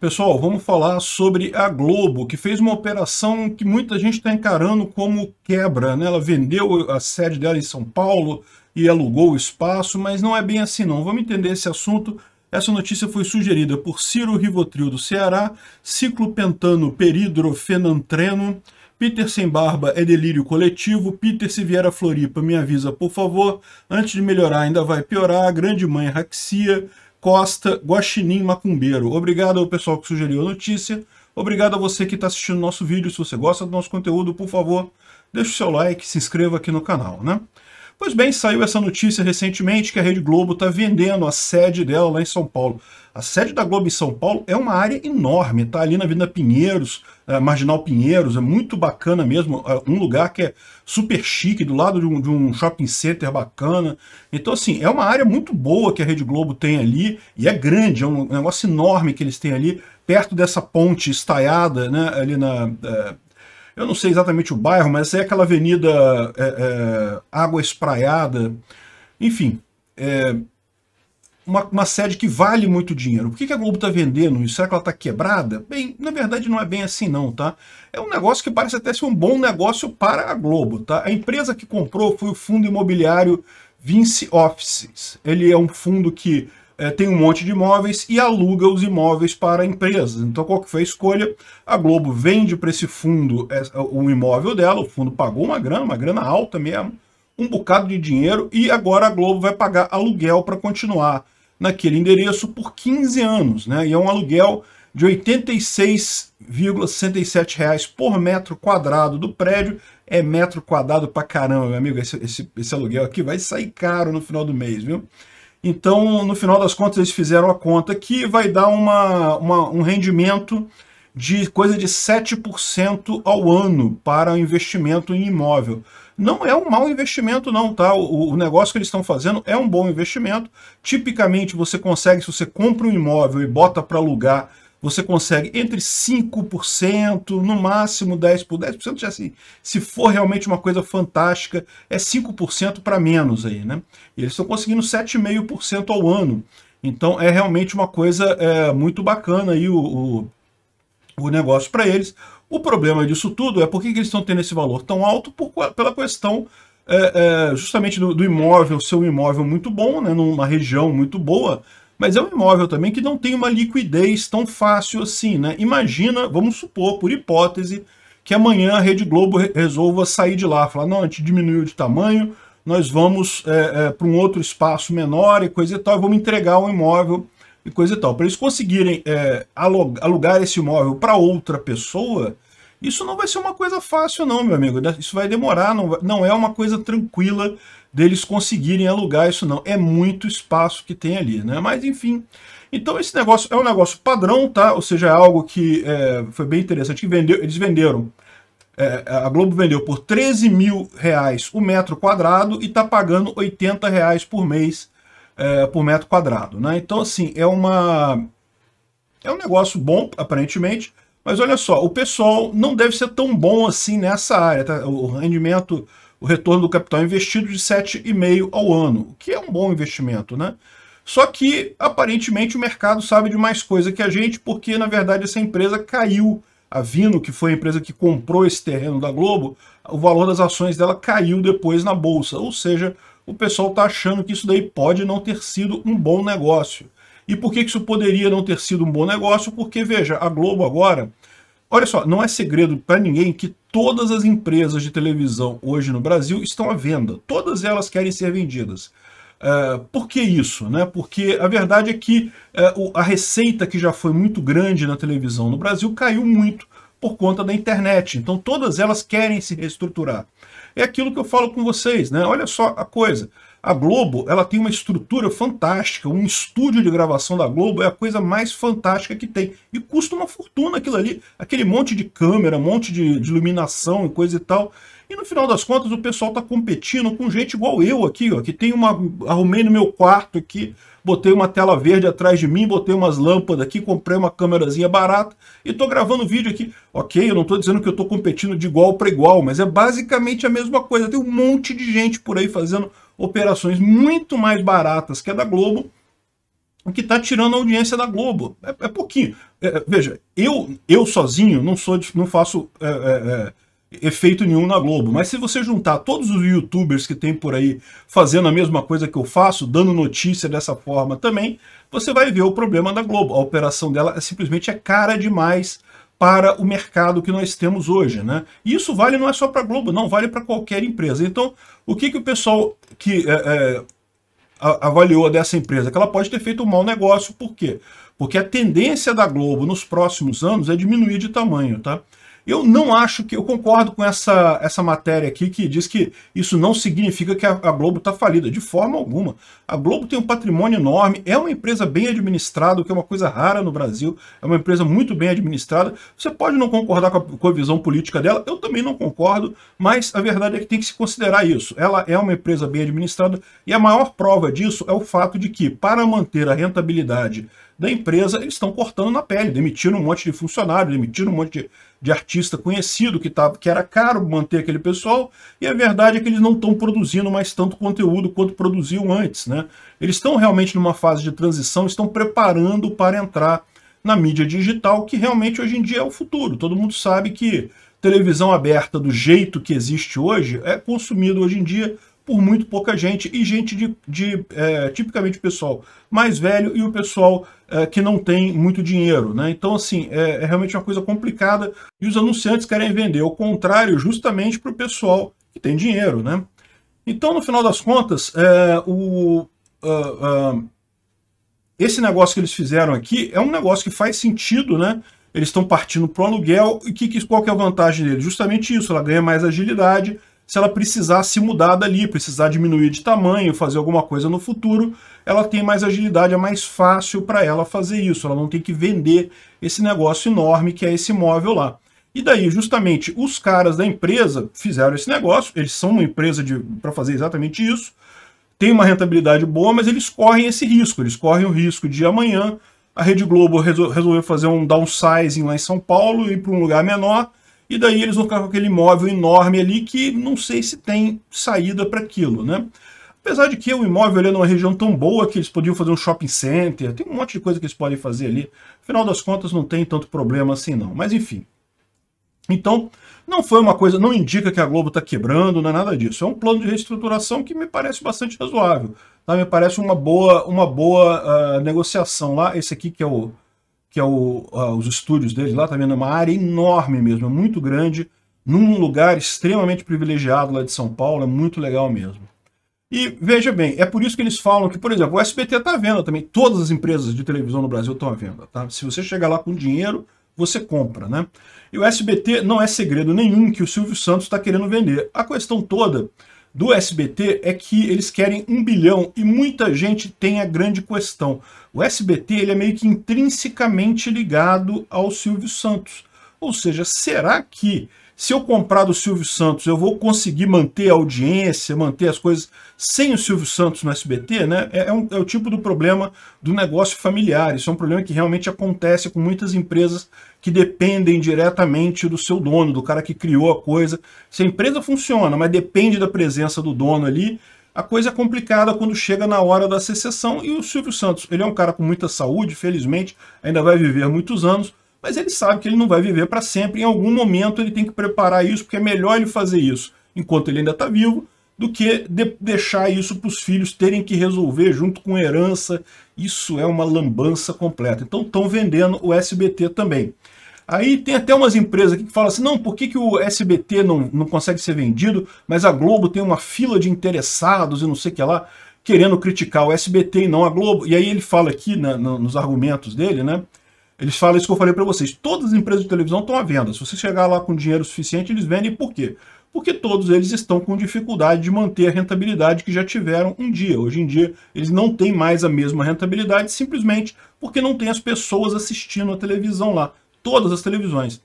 Pessoal, vamos falar sobre a Globo, que fez uma operação que muita gente está encarando como quebra. Né? Ela vendeu a sede dela em São Paulo e alugou o espaço, mas não é bem assim não. Vamos entender esse assunto. Essa notícia foi sugerida por Ciro Rivotril do Ceará, Ciclopentano Peridrofenantreno, Peter Sem Barba é delírio coletivo, Peter se vier a Floripa me avisa por favor, antes de melhorar ainda vai piorar, grande mãe Raxia, Costa Guaxinim Macumbeiro. Obrigado ao pessoal que sugeriu a notícia. Obrigado a você que está assistindo o nosso vídeo. Se você gosta do nosso conteúdo, por favor, deixe o seu like, se inscreva aqui no canal, né? Pois bem, saiu essa notícia recentemente que a Rede Globo está vendendo a sede dela lá em São Paulo. A sede da Globo em São Paulo é uma área enorme, tá ali na Avenida Pinheiros, é, Marginal Pinheiros, é muito bacana mesmo, é um lugar que é super chique, do lado de um, de um, shopping center bacana. Então, assim, é uma área muito boa que a Rede Globo tem ali, e é grande, é um negócio enorme que eles têm ali, perto dessa ponte estaiada, né, ali na... É, eu não sei exatamente o bairro, mas é aquela avenida é, é, Água Espraiada. Enfim, é uma, uma sede que vale muito dinheiro. Por que, que a Globo está vendendo isso? Será que ela está quebrada? Bem, na verdade não é bem assim não, tá? É um negócio que parece até ser um bom negócio para a Globo, tá? A empresa que comprou foi o fundo imobiliário Vinci Offices. Ele é um fundo que é, tem um monte de imóveis e aluga os imóveis para empresas. Então, qual que foi a escolha? A Globo vende para esse fundo é, o imóvel dela, o fundo pagou uma grana, uma grana alta mesmo, um bocado de dinheiro, e agora a Globo vai pagar aluguel para continuar naquele endereço por 15 anos, né? E é um aluguel de R$ 86,67 por metro quadrado do prédio. É metro quadrado para caramba, meu amigo. Esse, esse, esse aluguel aqui vai sair caro no final do mês, viu? Então, no final das contas, eles fizeram a conta que vai dar uma, uma um rendimento de coisa de 7% ao ano para o investimento em imóvel. Não é um mau investimento não, tá? O, o negócio que eles estão fazendo é um bom investimento. Tipicamente você consegue, se você compra um imóvel e bota para alugar você consegue entre 5%, no máximo 10 por 10%, já assim, se for realmente uma coisa fantástica, é 5% para menos aí, né? E eles estão conseguindo 7,5% ao ano. Então é realmente uma coisa é, muito bacana aí o, o, o negócio para eles. O problema disso tudo é por que eles estão tendo esse valor tão alto por, pela questão é, é, justamente do, do, imóvel ser um imóvel muito bom, né, numa região muito boa, mas é um imóvel também que não tem uma liquidez tão fácil assim, né? Imagina, vamos supor, por hipótese, que amanhã a Rede Globo resolva sair de lá, falar, não, a gente diminuiu de tamanho, nós vamos é, é, para um outro espaço menor e coisa e tal, e vamos entregar o um imóvel e coisa e tal. Para eles conseguirem é, alugar esse imóvel para outra pessoa, isso não vai ser uma coisa fácil, não, meu amigo. Né? Isso vai demorar, não, não é uma coisa tranquila deles conseguirem alugar isso, não. É muito espaço que tem ali, né? Mas, enfim. Então, esse negócio é um negócio padrão, tá? Ou seja, é algo que é, foi bem interessante. Que vendeu, eles venderam é, a Globo vendeu por 13 mil reais o metro quadrado e está pagando 80 reais por mês é, por metro quadrado. Né? Então, assim, é uma. É um negócio bom, aparentemente. Mas olha só, o pessoal não deve ser tão bom assim nessa área, tá? O rendimento, o retorno do capital investido de 7,5 ao ano, o que é um bom investimento, né? Só que, aparentemente, o mercado sabe de mais coisa que a gente, porque, na verdade, essa empresa caiu. A Vino, que foi a empresa que comprou esse terreno da Globo, o valor das ações dela caiu depois na Bolsa. Ou seja, o pessoal está achando que isso daí pode não ter sido um bom negócio. E por que isso poderia não ter sido um bom negócio? Porque, veja, a Globo agora... Olha só, não é segredo para ninguém que todas as empresas de televisão hoje no Brasil estão à venda. Todas elas querem ser vendidas. Uh, por que isso? Né? Porque a verdade é que uh, a receita que já foi muito grande na televisão no Brasil caiu muito por conta da internet. Então todas elas querem se reestruturar. É aquilo que eu falo com vocês, né? Olha só a coisa. A Globo ela tem uma estrutura fantástica, um estúdio de gravação da Globo é a coisa mais fantástica que tem. E custa uma fortuna aquilo ali, aquele monte de câmera, monte de, de iluminação e coisa e tal. E no final das contas o pessoal está competindo com gente igual eu aqui, ó, que tem uma arrumei no meu quarto aqui, botei uma tela verde atrás de mim, botei umas lâmpadas aqui, comprei uma câmerazinha barata e estou gravando vídeo aqui. OK, eu não estou dizendo que eu estou competindo de igual para igual, mas é basicamente a mesma coisa. Tem um monte de gente por aí fazendo operações muito mais baratas que a da Globo, o que está tirando a audiência da Globo. É, é pouquinho. É, veja, eu, eu sozinho não, sou, não faço é, é, é, efeito nenhum na Globo, mas se você juntar todos os youtubers que tem por aí fazendo a mesma coisa que eu faço, dando notícia dessa forma também, você vai ver o problema da Globo. A operação dela é simplesmente é cara demais para o mercado que nós temos hoje. Né? E isso vale não é só para a Globo, não, vale para qualquer empresa. Então, o que, que o pessoal que é, é, avaliou dessa empresa? Que ela pode ter feito um mau negócio, por quê? Porque a tendência da Globo nos próximos anos é diminuir de tamanho, tá? Eu não acho que. Eu concordo com essa, essa matéria aqui que diz que isso não significa que a, a Globo está falida, de forma alguma. A Globo tem um patrimônio enorme, é uma empresa bem administrada, o que é uma coisa rara no Brasil, é uma empresa muito bem administrada. Você pode não concordar com a, com a visão política dela, eu também não concordo, mas a verdade é que tem que se considerar isso. Ela é uma empresa bem administrada e a maior prova disso é o fato de que, para manter a rentabilidade da empresa, eles estão cortando na pele, demitindo um monte de funcionário, demitindo um monte de de artista conhecido que, tava, que era caro manter aquele pessoal, e a verdade é que eles não estão produzindo mais tanto conteúdo quanto produziam antes. Né? Eles estão realmente numa fase de transição, estão preparando para entrar na mídia digital, que realmente hoje em dia é o futuro. Todo mundo sabe que televisão aberta do jeito que existe hoje é consumido hoje em dia por muito pouca gente e gente de, de é, tipicamente o pessoal mais velho e o pessoal é, que não tem muito dinheiro, né? Então assim é, é, realmente uma coisa complicada e os anunciantes querem vender o contrário justamente para o pessoal que tem dinheiro, né? Então no final das contas é, o uh, uh, esse negócio que eles fizeram aqui é um negócio que faz sentido, né? Eles estão partindo para o aluguel e que, qual que é a vantagem dele? Justamente isso, ela ganha mais agilidade, se ela precisar se mudar dali, precisar diminuir de tamanho, fazer alguma coisa no futuro, ela tem mais agilidade, é mais fácil para ela fazer isso, ela não tem que vender esse negócio enorme que é esse móvel lá. E daí, justamente, os caras da empresa fizeram esse negócio, eles são uma empresa para fazer exatamente isso, tem uma rentabilidade boa, mas eles correm esse risco, eles correm o risco de amanhã a Rede Globo resolver fazer um downsizing lá em São Paulo e ir para um lugar menor, e daí eles vão ficar com aquele imóvel enorme ali que não sei se tem saída para aquilo, né? Apesar de que o imóvel ali é numa região tão boa que eles podiam fazer um shopping center, tem um monte de coisa que eles podem fazer ali. Afinal das contas, não tem tanto problema assim não, mas enfim. Então, não foi uma coisa, não indica que a Globo está quebrando, não é nada disso. É um plano de reestruturação que me parece bastante razoável. Tá? Me parece uma boa, uma boa uh, negociação lá. Esse aqui que é o, que é o, ah, os estúdios dele lá, tá vendo? É uma área enorme mesmo, é muito grande, num lugar extremamente privilegiado lá de São Paulo, é muito legal mesmo. E veja bem, é por isso que eles falam que, por exemplo, o SBT está à venda também, todas as empresas de televisão no Brasil estão à venda, tá? Se você chegar lá com dinheiro, você compra, né? E o SBT não é segredo nenhum que o Silvio Santos está querendo vender. A questão toda do SBT é que eles querem um bilhão e muita gente tem a grande questão. O SBT ele é meio que intrinsecamente ligado ao Silvio Santos. Ou seja, será que se eu comprar do Silvio Santos, eu vou conseguir manter a audiência, manter as coisas sem o Silvio Santos no SBT, né? É, é, um, é, o tipo do problema do negócio familiar. Isso é um problema que realmente acontece com muitas empresas que dependem diretamente do seu dono, do cara que criou a coisa. Se a empresa funciona, mas depende da presença do dono ali, a coisa é complicada quando chega na hora da secessão. E o Silvio Santos, ele é um cara com muita saúde, felizmente, ainda vai viver muitos anos, mas ele sabe que ele não vai viver para sempre. Em algum momento ele tem que preparar isso, porque é melhor ele fazer isso enquanto ele ainda está vivo, do que de deixar isso para os filhos terem que resolver junto com herança. Isso é uma lambança completa. Então estão vendendo o SBT também. Aí tem até umas empresas que falam assim, não, por que, que o SBT não, não consegue ser vendido, mas a Globo tem uma fila de interessados e não sei o que lá, querendo criticar o SBT e não a Globo. E aí ele fala aqui na, na, nos argumentos dele, né? Eles falam isso que eu falei para vocês. Todas as empresas de televisão estão à venda. Se você chegar lá com dinheiro suficiente, eles vendem. Por quê? porque todos eles estão com dificuldade de manter a rentabilidade que já tiveram um dia. Hoje em dia, eles não têm mais a mesma rentabilidade, simplesmente porque não tem as pessoas assistindo a televisão lá, todas as televisões.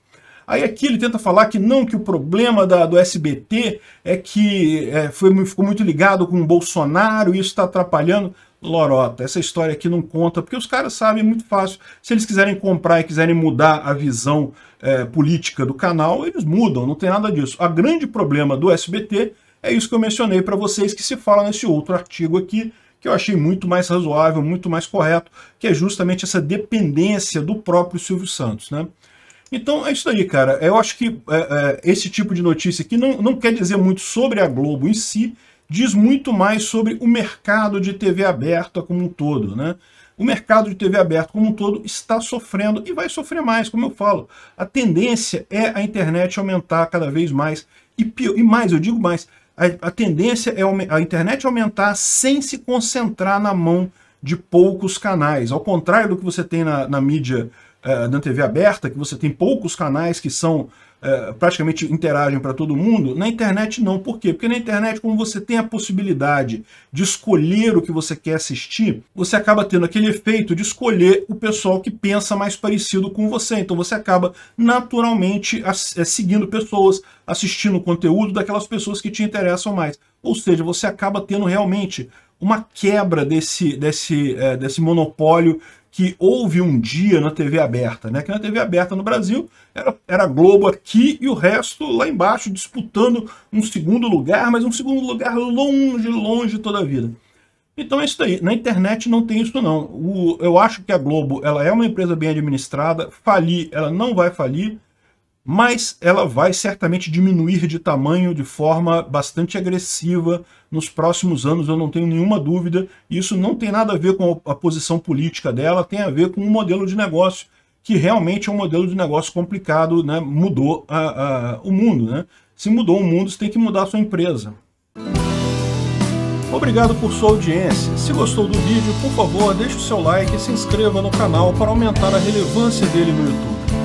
Aí aqui ele tenta falar que não, que o problema da, do SBT é que é, foi, ficou muito ligado com o Bolsonaro e isso está atrapalhando lorota. Essa história aqui não conta, porque os caras sabem muito fácil. Se eles quiserem comprar e quiserem mudar a visão é, política do canal, eles mudam, não tem nada disso. O grande problema do SBT é isso que eu mencionei para vocês, que se fala nesse outro artigo aqui, que eu achei muito mais razoável, muito mais correto, que é justamente essa dependência do próprio Silvio Santos, né? Então é isso aí, cara. Eu acho que é, é, esse tipo de notícia aqui não, não quer dizer muito sobre a Globo em si, diz muito mais sobre o mercado de TV aberta como um todo, né? O mercado de TV aberta como um todo está sofrendo e vai sofrer mais, como eu falo. A tendência é a internet aumentar cada vez mais e, e mais, eu digo mais, a, a tendência é a internet aumentar sem se concentrar na mão de poucos canais. Ao contrário do que você tem na, na mídia eh, na TV aberta, que você tem poucos canais que são eh, praticamente interagem para todo mundo, na internet não. Por quê? Porque na internet, como você tem a possibilidade de escolher o que você quer assistir, você acaba tendo aquele efeito de escolher o pessoal que pensa mais parecido com você. Então você acaba naturalmente eh, seguindo pessoas, assistindo conteúdo daquelas pessoas que te interessam mais. Ou seja, você acaba tendo realmente uma quebra desse, desse, é, desse monopólio que houve um dia na TV aberta, né? Que na TV aberta no Brasil era, era Globo aqui e o resto lá embaixo disputando um segundo lugar, mas um segundo lugar longe, longe toda a vida. Então é isso aí. Na internet não tem isso não. O, eu acho que a Globo ela é uma empresa bem administrada. Falir, ela não vai falir mas ela vai certamente diminuir de tamanho de forma bastante agressiva nos próximos anos, eu não tenho nenhuma dúvida. Isso não tem nada a ver com a posição política dela, tem a ver com o um modelo de negócio, que realmente é um modelo de negócio complicado, né? mudou a, a, o mundo. Né? Se mudou o mundo, você tem que mudar a sua empresa. Obrigado por sua audiência. Se gostou do vídeo, por favor, deixe o seu like e se inscreva no canal para aumentar a relevância dele no YouTube.